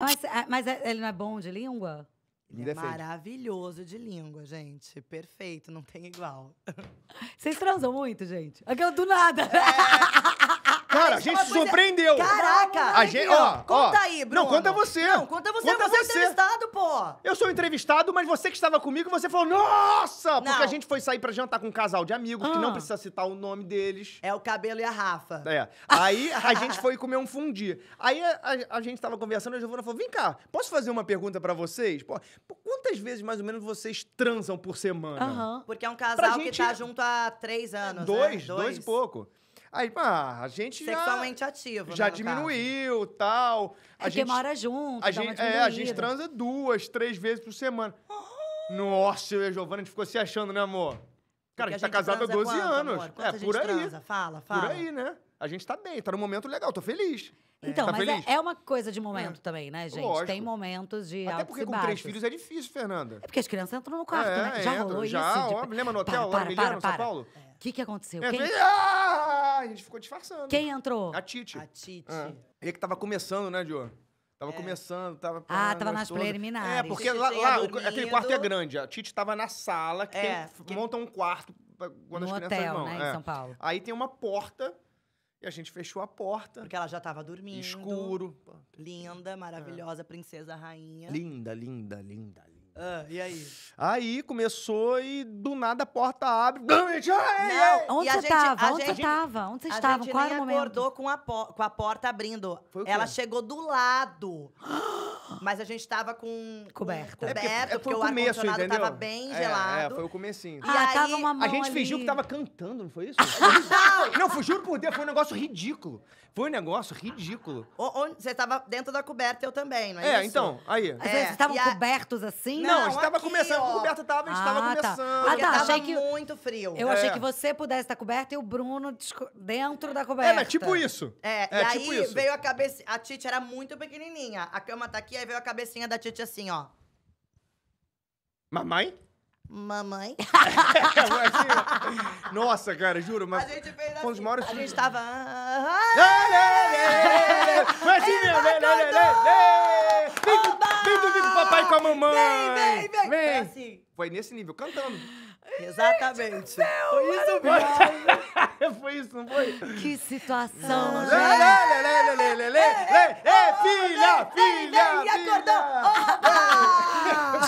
Ah, mas, mas é, ele não é bom de língua? Ele é maravilhoso de língua, gente. Perfeito, não tem igual. Vocês transam muito, gente? Aqui do nada. É. Cara, a gente se é. surpreendeu. Caraca! A gente, ó, ó. Conta aí, Bruno. Não, conta você. Não, conta você, Conta eu você é entrevistado, pô. Eu sou entrevistado, mas você que estava comigo, você falou, nossa! Porque a gente foi sair pra jantar com um casal de amigos, que não ah. precisa citar o nome deles. É o cabelo e a Rafa. É. Aí a gente foi comer um fundi. Aí a, a- a gente tava conversando, e a Giovana falou: vem cá, posso fazer uma pergunta pra vocês? Pô, quantas vezes mais ou menos vocês transam por semana? Porque é um casal gente- que tá junto há três anos. né? Dois, dois, e pouco. Aí, a gente já... Sexualmente ativo, Já né, diminuiu, caso. tal. É, a Porque gente mora junto, a gente, É, a gente transa duas, três vezes por semana. Nossa, eu e a Giovana, a gente ficou se achando, né, amor? Cara, Porque a gente tá casado há 12 quanto, anos. É, por aí. Transa? Fala, fala. Por aí, né? A gente tá bem, tá num momento legal, tô feliz. É. Então, tá mas é, é, uma coisa de momento é. também, né, gente? Lógico. Tem momentos de. Até porque com baixos. três filhos é difícil, Fernanda. É porque as crianças entram no quarto, é, né? Já entra, rolou já, isso. Já, de... lembra no hotel para, lá, para, para, para, São Paulo? O é. que, que aconteceu? É, Quem... ah! a gente ficou disfarçando. Quem entrou? A Tite. A Tite. É. Ele que tava começando, né, Diogo? Tava é. começando, tava. Ah, tava nas todas. preliminares. É, porque lá, lá aquele quarto é grande. A Tite tava na sala, que, é, tem, que... monta um quarto pra, quando no as crianças hotel, vão. Né, é. em São Paulo. Aí tem uma porta. E a gente fechou a porta. Porque ela já tava dormindo. Escuro. Linda, maravilhosa, princesa, rainha. Linda, linda, linda, linda. Ah, e aí? Aí começou e do nada a porta abre. Não, onde você estava? Onde você estava? Onde você estava? Qual era o momento? acordou com a, com a porta abrindo. Ela chegou do lado. Mas a gente estava com coberta. Com, coberto, é porque, é o, o ar-condicionado estava bem é, gelado. É, é, foi o comecinho. Ah, e aí, tava uma mão a gente ali. fingiu que estava cantando, não foi isso? não, foi, juro por Deus, foi um negócio ridículo. Foi um negócio ridículo. O, onde, você estava dentro da coberta, eu também, não é, é isso? É, então, aí. É, vocês estavam cobertos assim? Não, a gente tava aqui, começando, ó. coberta tava, a gente tava ah, tá. começando. Ah, tá, achei tava que- muito frio. Eu achei é. que você pudesse estar tá coberta e o Bruno dentro da coberta. É, mas tipo isso. É, é e tipo aí tipo isso. veio a cabeça. A Titi era muito pequenininha. A cama tá aqui, aí veio a cabecinha da Titi assim, ó. Mamãe? Mamãe. É, assim, ó. Nossa, cara, juro, mas... A gente fez assim. A gente tava. Vem ah, com Vem dormir com o papai e com a mamãe. Vem, vem, vem. vem. Foi, assim. Foi nesse nível, cantando. Exatamente. Céu, foi isso, foi. foi isso, não foi? Que situação, gente. Lê, lê, lê, lê, lê, lê, lê, lê, filha, é, é, filha, filha. Ah, e acordou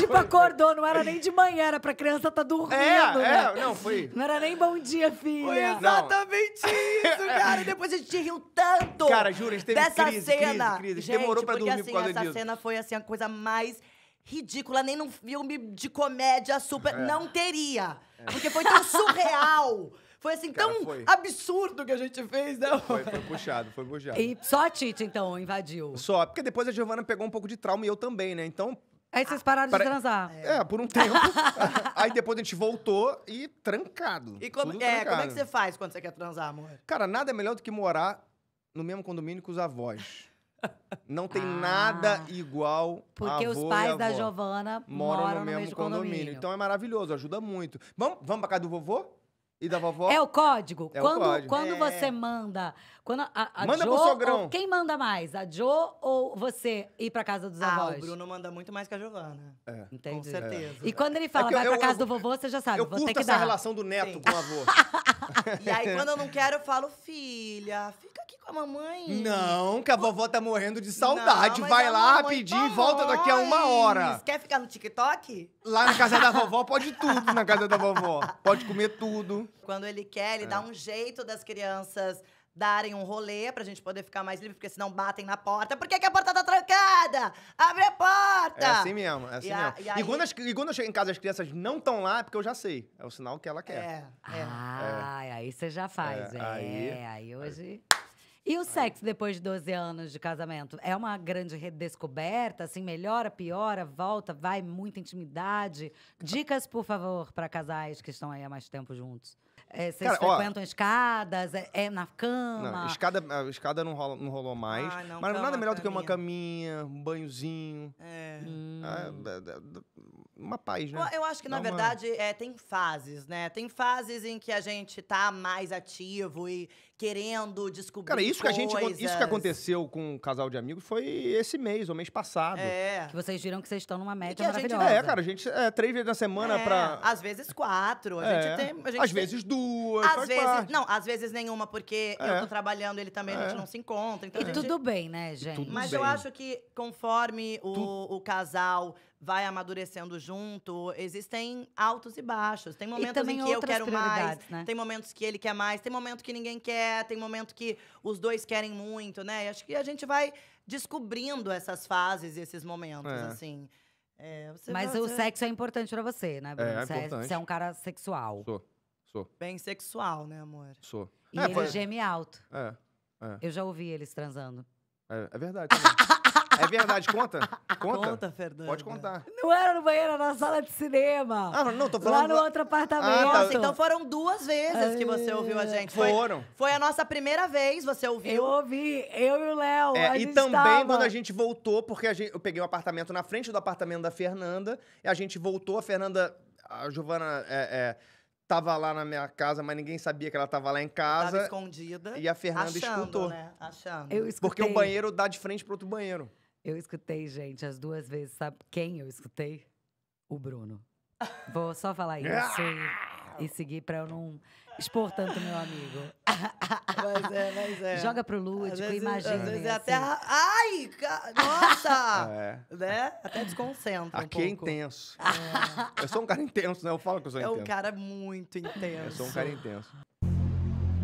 tipo, acordou, não era nem de manhã, era pra criança estar tá dormindo. É, né? é, não, foi. Não era nem bom dia, filho. Foi exatamente não. isso, cara. E depois a gente riu tanto. Cara, juro, a gente teve dessa crise, cena. crise, crise. Gente, demorou pra dormir assim, por causa essa disso. cena foi assim, a coisa mais ridícula, nem num filme de comédia super. É. Não teria. É. Porque foi tão surreal. Foi assim, Cara, tão foi. absurdo que a gente fez, né? Foi, foi puxado, foi puxado. E só a Tite, então, invadiu. Só, porque depois a Giovana pegou um pouco de trauma e eu também, né? Então, Aí vocês ah, pararam de transar. É. é, por um tempo. aí depois a gente voltou e trancado. E como, é, trancado. como é que você faz quando você quer transar, amor? Cara, nada é melhor do que morar no mesmo condomínio que os avós. Não tem ah, nada igual Porque os pais da Giovana moram, no, mesmo, mesmo condomínio. condomínio. Então é maravilhoso, ajuda muito. Vamos, vamos pra casa do vovô? E da vovó? É o código. É quando o código. quando é. você manda. Quando a, a manda jo, pro sogrão. Quem manda mais? A Jo ou você ir pra casa dos ah, avós? O Bruno manda muito mais que a Giovana. É. Entendi. Com certeza. É. E quando ele é fala, vai eu, pra eu, casa eu, do vovô, você já sabe. Eu curto essa dar. relação do neto Sim. com o avô. e aí, quando eu não quero, eu falo, filha, filha com a mamãe. Não, que a vovó tá morrendo de saudade. Não, Vai lá rapidinho e volta daqui a uma hora. Quer ficar no TikTok? Lá na casa da vovó pode tudo na casa da vovó. Pode comer tudo. Quando ele quer, ele é. dá um jeito das crianças darem um rolê pra gente poder ficar mais livre, porque senão batem na porta. Por que, que a porta tá trancada? Abre a porta! É assim mesmo, é assim e mesmo. A, e, e aí... quando as, e quando eu chego em casa as crianças não estão lá, é porque eu já sei. É o sinal que ela quer. É. é. Ah, é. aí você já faz. É, aí, é, aí hoje. E o sexo depois de 12 anos de casamento? É uma grande redescoberta? Assim, melhora, piora, volta, vai, muita intimidade? Dicas, por favor, para casais que estão aí há mais tempo juntos. É, vocês Cara, frequentam ó, escadas? É, é, na cama? Não, escada, escada não, rola, não rolou mais. Ah, não, mas nada melhor do que uma caminha, um banhozinho. É. Ah, hum. Ah, uma paz, né? Eu acho que, Dá na verdade, é, tem fases, né? Tem fases em que a gente tá mais ativo e querendo descobrir Cara, isso que a gente isso que aconteceu com o um casal de amigos foi esse mês, ou mês passado. É. Que vocês viram que vocês estão numa média maravilhosa. Gente, é, cara, a gente é três vezes na semana é, pra... às vezes quatro. A é. gente tem... A gente às tem... vezes duas, às vezes, parte. Não, às vezes nenhuma, porque é. eu tô trabalhando, ele também, a é. gente não se encontra. Então e gente... tudo bem, né, gente? Mas bem. eu acho que conforme o, tu... o casal vai amadurecendo junto. Existem altos e baixos. Tem momentos em que eu quero mais, né? tem momentos que ele quer mais, tem momento que ninguém quer, tem momento que os dois querem muito, né? E acho que a gente vai descobrindo essas fases, e esses momentos, é. assim. É, Mas vai, o você... sexo é importante para você, né, É, é você, é- importante. você é um cara sexual. Sou, sou. Bem sexual, né, amor? Sou. E é, ele é foi... geme alto. É, Eu já ouvi eles transando. É, verdade. É verdade, conta. Conta. Conta, Fernando. Pode contar. Não era no banheiro, era na sala de cinema. Ah, não, tô falando. Lá no outro apartamento. Ah, tá. então foram duas vezes que você ouviu a é. gente. Foi, foram. Foi a nossa primeira vez, você ouviu. Eu ouvi, eu e o Léo. É, e também tava... quando a gente voltou, porque gente, eu peguei um apartamento na frente do apartamento da Fernanda, e a gente voltou, a Fernanda. A Giovana é, é tava lá na minha casa, mas ninguém sabia que ela tava lá em casa. Tava escondida. E a Fernanda achando, escutou. Né? Achando. Eu escutei. Porque o banheiro dá de frente pro outro banheiro. Eu escutei, gente, as duas vezes. Sabe quem eu escutei? O Bruno. Vou só falar isso e, e seguir para eu não expor tanto meu amigo. Mas é, mas é. Joga pro lúdico, imagina. Às vezes é assim. até. Ai! Nossa! é. Né? Até desconcentra. Aqui um é intenso. É. Eu sou um cara intenso, né? Eu falo que eu sou é intenso. É um cara muito intenso. Eu sou um cara intenso.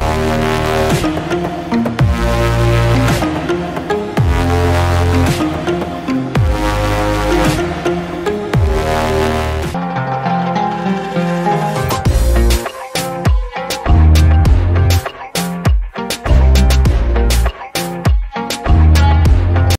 Thank you.